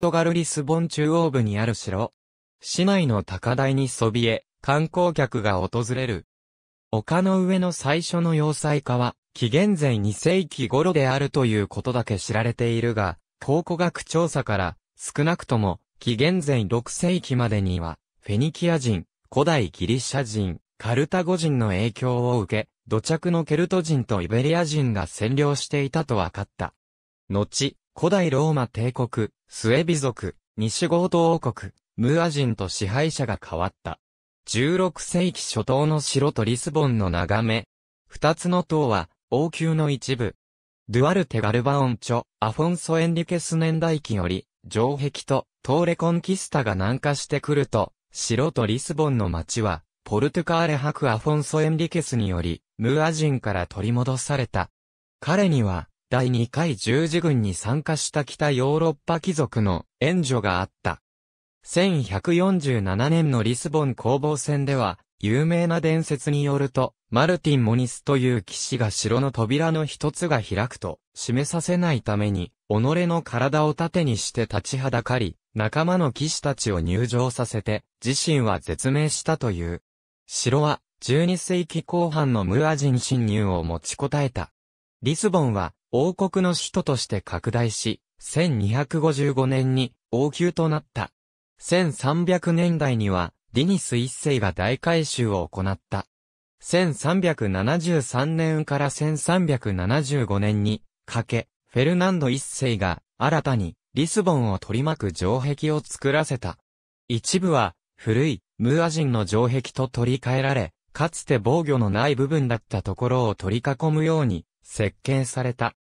トガルリスボン中央部にある城。市内の高台にそびえ、観光客が訪れる。丘の上の最初の要塞化は、紀元前2世紀頃であるということだけ知られているが、考古学調査から、少なくとも、紀元前6世紀までには、フェニキア人、古代ギリシャ人、カルタゴ人の影響を受け、土着のケルト人とイベリア人が占領していたと分かった。後、古代ローマ帝国、スエビ族、西ゴート王国、ムーア人と支配者が変わった。16世紀初頭の城とリスボンの眺め。二つの塔は、王宮の一部。ドゥアルテ・ガルバオンチョ、アフォンソ・エンリケス年代記より、城壁と、トーレコンキスタが南下してくると、城とリスボンの町は、ポルトゥカーレ博アフォンソ・エンリケスにより、ムーア人から取り戻された。彼には、第2回十字軍に参加した北ヨーロッパ貴族の援助があった。1147年のリスボン攻防戦では、有名な伝説によると、マルティン・モニスという騎士が城の扉の一つが開くと、閉めさせないために、己の体を盾にして立ちはだかり、仲間の騎士たちを入場させて、自身は絶命したという。城は、12世紀後半のムーア人侵入を持ちこたえた。リスボンは、王国の首都として拡大し、1255年に王宮となった。1300年代には、ディニス一世が大改修を行った。1373年から1375年にかけ、フェルナンド一世が新たにリスボンを取り巻く城壁を作らせた。一部は古いムーア人の城壁と取り替えられ、かつて防御のない部分だったところを取り囲むように設計された。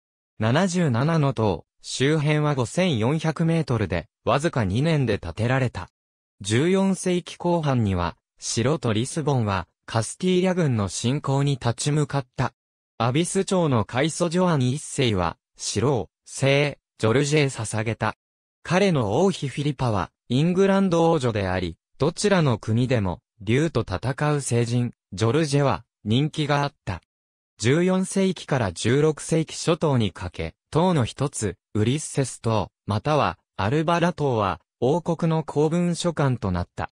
77の塔、周辺は5400メートルで、わずか2年で建てられた。14世紀後半には、城とリスボンは、カスティーリャ軍の侵攻に立ち向かった。アビス朝のカイソジョアン一世は、城を、聖、ジョルジェへ捧げた。彼の王妃フィリパは、イングランド王女であり、どちらの国でも、竜と戦う聖人、ジョルジェは、人気があった。14世紀から16世紀初頭にかけ、島の一つ、ウリッセス島、またはアルバラ島は、王国の公文書館となった。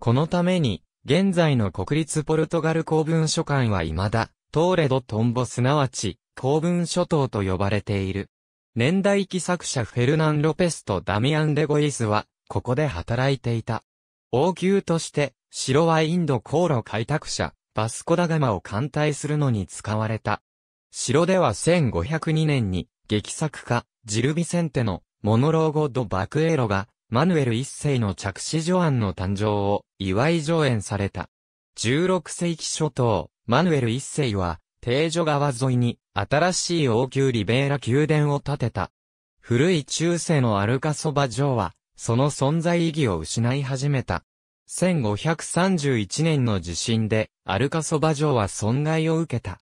このために、現在の国立ポルトガル公文書館は未だ、トーレド・トンボすなわち、公文書島と呼ばれている。年代記作者フェルナン・ロペスとダミアン・レゴイスは、ここで働いていた。王宮として、城はインド航路開拓者、バスコダガマを艦隊するのに使われた。城では1502年に、劇作家、ジルビセンテの、モノローゴ・ド・バクエロが、マヌエル一世の着手助案の誕生を祝い上演された。16世紀初頭、マヌエル一世は、定女川沿いに、新しい王宮リベーラ宮殿を建てた。古い中世のアルカソバ城は、その存在意義を失い始めた。1531年の地震で、アルカソバ城は損害を受けた。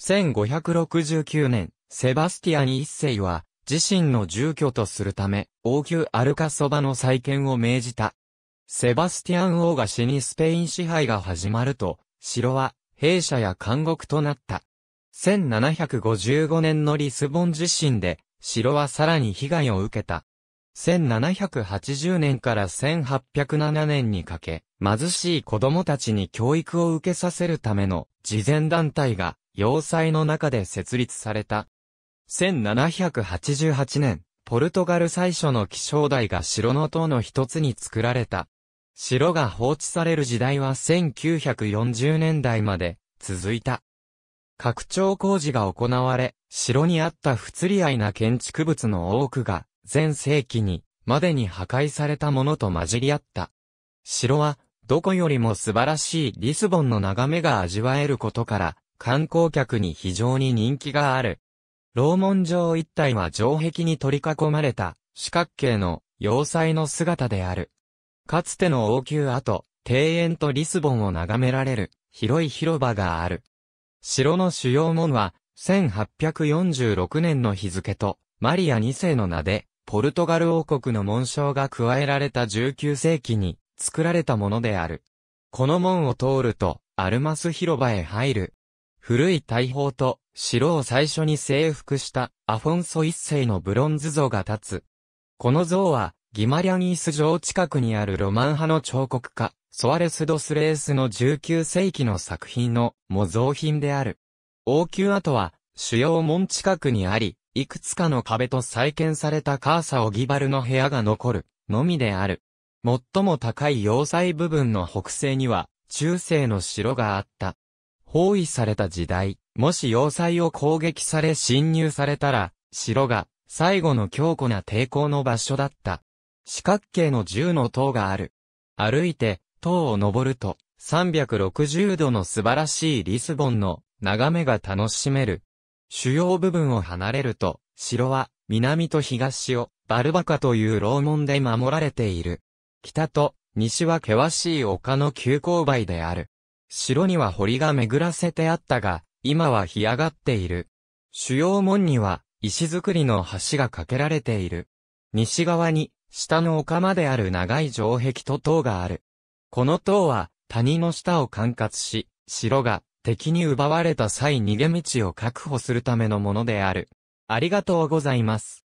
1569年、セバスティアン一世は、自身の住居とするため、王宮アルカソバの再建を命じた。セバスティアン王が死にスペイン支配が始まると、城は、兵舎や監獄となった。1755年のリスボン地震で、城はさらに被害を受けた。1780年から1807年にかけ、貧しい子供たちに教育を受けさせるための慈善団体が、要塞の中で設立された。1788年、ポルトガル最初の気象台が城の塔の一つに作られた。城が放置される時代は1940年代まで続いた。拡張工事が行われ、城にあった不釣り合いな建築物の多くが前世紀に、までに破壊されたものと混じり合った。城は、どこよりも素晴らしいリスボンの眺めが味わえることから、観光客に非常に人気がある。楼門城一帯は城壁に取り囲まれた四角形の要塞の姿である。かつての王宮跡、庭園とリスボンを眺められる広い広場がある。城の主要門は1846年の日付とマリア2世の名でポルトガル王国の紋章が加えられた19世紀に作られたものである。この門を通ると、アルマス広場へ入る。古い大砲と城を最初に征服したアフォンソ一世のブロンズ像が立つ。この像はギマリャニース城近くにあるロマン派の彫刻家、ソアレス・ドスレースの19世紀の作品の模造品である。王宮跡は主要門近くにあり、いくつかの壁と再建されたカーサ・オギバルの部屋が残る、のみである。最も高い要塞部分の北西には、中世の城があった。包囲された時代、もし要塞を攻撃され侵入されたら、城が最後の強固な抵抗の場所だった。四角形の銃の塔がある。歩いて、塔を登ると、360度の素晴らしいリスボンの眺めが楽しめる、主要部分を離れると、城は南と東をバルバカという楼門で守られている。北と西は険しい丘の急勾配である。城には堀が巡らせてあったが、今は干上がっている。主要門には石造りの橋が架けられている。西側に下の丘まである長い城壁と塔がある。この塔は谷の下を管轄し、城が敵に奪われた際逃げ道を確保するためのものである。ありがとうございます。